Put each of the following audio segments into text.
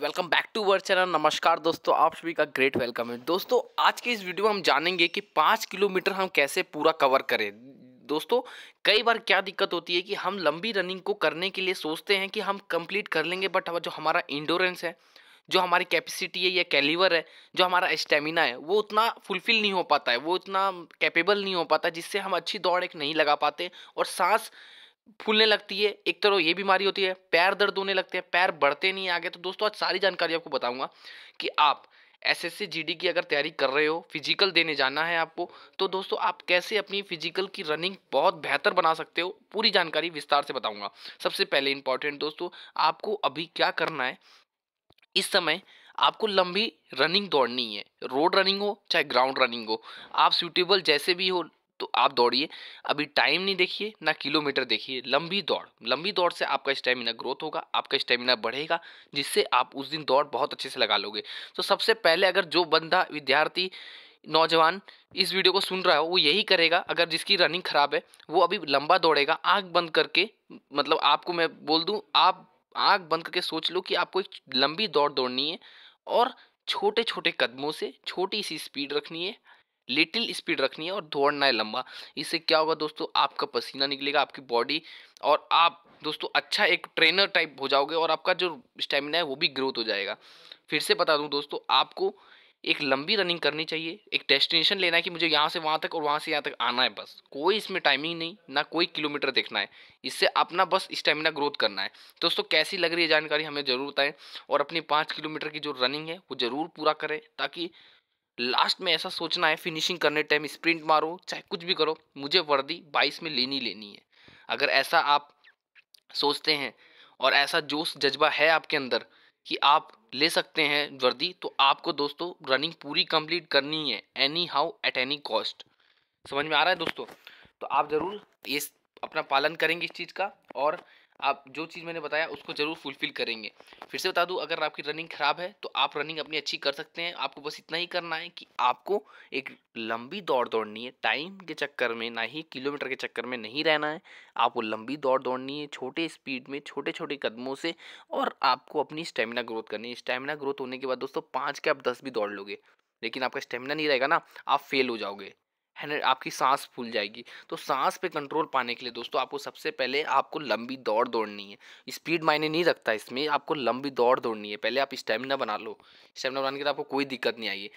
welcome back to our channel नमस्कार दोस्तों आप सभी का ग्रेट वेलकम है दोस्तों आज के इस वीडियो में हम जानेंगे कि पाँच किलोमीटर हम कैसे पूरा कवर करें दोस्तों कई बार क्या दिक्कत होती है कि हम लंबी रनिंग को करने के लिए सोचते हैं कि हम कंप्लीट कर लेंगे बट जो हमारा इंडोरेंस है जो हमारी कैपेसिटी है या कैलीवर है जो हमारा स्टेमिना है वो उतना फुलफिल नहीं हो पाता है वो उतना कैपेबल नहीं हो पाता जिससे हम अच्छी दौड़ एक नहीं लगा पाते और सांस फूलने लगती है एक तरह ये बीमारी होती है पैर दर्द होने लगते हैं पैर बढ़ते नहीं आगे तो दोस्तों आज सारी जानकारी आपको बताऊंगा कि आप एसएससी जीडी की अगर तैयारी कर रहे हो फिजिकल देने जाना है आपको तो दोस्तों आप कैसे अपनी फिजिकल की रनिंग बहुत बेहतर बना सकते हो पूरी जानकारी विस्तार से बताऊंगा सबसे पहले इंपॉर्टेंट दोस्तों आपको अभी क्या करना है इस समय आपको लंबी रनिंग दौड़नी है रोड रनिंग हो चाहे ग्राउंड रनिंग हो आप सूटेबल जैसे भी हो तो आप दौड़िए अभी टाइम नहीं देखिए ना किलोमीटर देखिए लंबी दौड़ लंबी दौड़ से आपका स्टेमिना ग्रोथ होगा आपका स्टेमिना बढ़ेगा जिससे आप उस दिन दौड़ बहुत अच्छे से लगा लोगे तो सबसे पहले अगर जो बंदा विद्यार्थी नौजवान इस वीडियो को सुन रहा हो वो यही करेगा अगर जिसकी रनिंग ख़राब है वो अभी लंबा दौड़ेगा आँख बंद करके मतलब आपको मैं बोल दूँ आप आँख बंद करके सोच लो कि आपको एक लंबी दौड़ दौड़नी है और छोटे छोटे कदमों से छोटी सी स्पीड रखनी है लिटिल स्पीड रखनी है और दौड़ना है लंबा इससे क्या होगा दोस्तों आपका पसीना निकलेगा आपकी बॉडी और आप दोस्तों अच्छा एक ट्रेनर टाइप हो जाओगे और आपका जो स्टेमिना है वो भी ग्रोथ हो जाएगा फिर से बता दूँ दोस्तों आपको एक लंबी रनिंग करनी चाहिए एक डेस्टिनेशन लेना है कि मुझे यहाँ से वहाँ तक और वहाँ से यहाँ तक आना है बस कोई इसमें टाइमिंग नहीं ना कोई किलोमीटर देखना है इससे अपना बस स्टेमिना ग्रोथ करना है दोस्तों कैसी लग रही है जानकारी हमें ज़रूर बताएं और अपनी पाँच किलोमीटर की जो रनिंग है वो ज़रूर पूरा करें ताकि लास्ट में ऐसा सोचना है फिनिशिंग करने टाइम स्प्रिंट मारो चाहे कुछ भी करो मुझे वर्दी बाईस में लेनी लेनी है अगर ऐसा आप सोचते हैं और ऐसा जोश जज्बा है आपके अंदर कि आप ले सकते हैं वर्दी तो आपको दोस्तों रनिंग पूरी कंप्लीट करनी है anyhow at any cost समझ में आ रहा है दोस्तों तो आप ज़रूर ये अपना पालन करेंगे इस चीज़ का और आप जो चीज़ मैंने बताया उसको ज़रूर फुलफ़िल करेंगे फिर से बता दूँ अगर आपकी रनिंग ख़राब है तो आप रनिंग अपनी अच्छी कर सकते हैं आपको बस इतना ही करना है कि आपको एक लंबी दौड़ दौड़नी है टाइम के चक्कर में ना ही किलोमीटर के चक्कर में नहीं रहना है आपको लंबी दौड़ दौड़नी है छोटे स्पीड में छोटे छोटे कदमों से और आपको अपनी स्टेमिना ग्रोथ करनी है स्टेमिना ग्रोथ होने के बाद दोस्तों पाँच के आप दस भी दौड़ लोगे लेकिन आपका स्टेमिना नहीं रहेगा ना आप फेल हो जाओगे है आपकी सांस फूल जाएगी तो सांस पे कंट्रोल पाने के लिए दोस्तों आपको सबसे पहले आपको लंबी दौड़ दौड़नी है स्पीड मायने नहीं रखता इसमें आपको लंबी दौड़ दौड़नी है पहले आप स्टेमिना बना लो स्टेमिना बनाने के बाद आपको कोई दिक्कत नहीं आएगी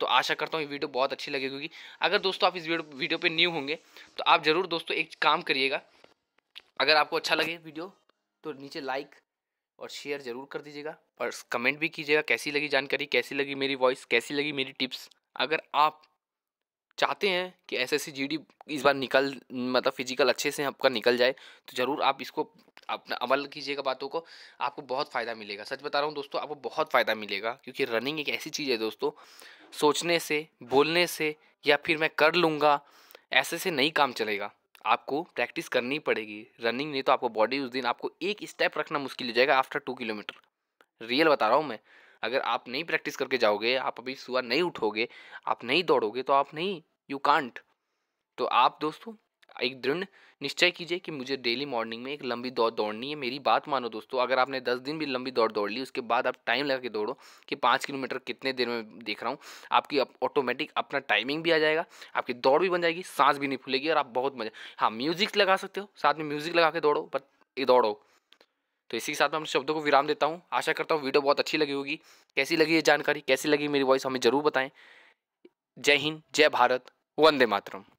तो आशा करता हूँ ये वीडियो बहुत अच्छी लगेगी क्योंकि अगर दोस्तों आप इस वीडियो पर न्यू होंगे तो आप ज़रूर दोस्तों एक काम करिएगा अगर आपको अच्छा लगे वीडियो तो नीचे लाइक और शेयर ज़रूर कर दीजिएगा और कमेंट भी कीजिएगा कैसी लगी जानकारी कैसी लगी मेरी वॉइस कैसी लगी मेरी टिप्स अगर आप चाहते हैं कि एस एस इस बार निकल मतलब फिजिकल अच्छे से आपका निकल जाए तो ज़रूर आप इसको अपना अमल कीजिएगा बातों को आपको बहुत फ़ायदा मिलेगा सच बता रहा हूँ दोस्तों आपको बहुत फ़ायदा मिलेगा क्योंकि रनिंग एक ऐसी चीज़ है दोस्तों सोचने से बोलने से या फिर मैं कर लूँगा ऐसे से नहीं काम चलेगा आपको प्रैक्टिस करनी पड़ेगी रनिंग नहीं तो आपको बॉडी उस दिन आपको एक स्टेप रखना मुश्किल हो जाएगा आफ्टर टू किलोमीटर रियल बता रहा हूँ मैं अगर आप नहीं प्रैक्टिस करके जाओगे आप अभी सुबह नहीं उठोगे आप नहीं दौड़ोगे तो आप नहीं यू कांट तो आप दोस्तों एक दृढ़ निश्चय कीजिए कि मुझे डेली मॉर्निंग में एक लंबी दौड़ दौड़नी है मेरी बात मानो दोस्तों अगर आपने दस दिन भी लंबी दौड़ दौड़ ली उसके बाद आप टाइम लगा के दौड़ो कि पाँच किलोमीटर कितने देर में देख रहा हूँ आपकी ऑटोमेटिक अप, अपना टाइमिंग भी आ जाएगा आपकी दौड़ भी बन जाएगी सांस भी नहीं फूलेगी और आप बहुत मजा हाँ म्यूज़िक लगा सकते हो साथ में म्यूज़िक लगा के दौड़ो बट दौड़ो तो इसी के साथ मैं अपने शब्दों को विराम देता हूँ आशा करता हूँ वीडियो बहुत अच्छी लगी होगी कैसी लगी ये जानकारी कैसी लगी मेरी वॉइस हमें ज़रूर बताएं जय हिंद जय भारत वंदे मातरम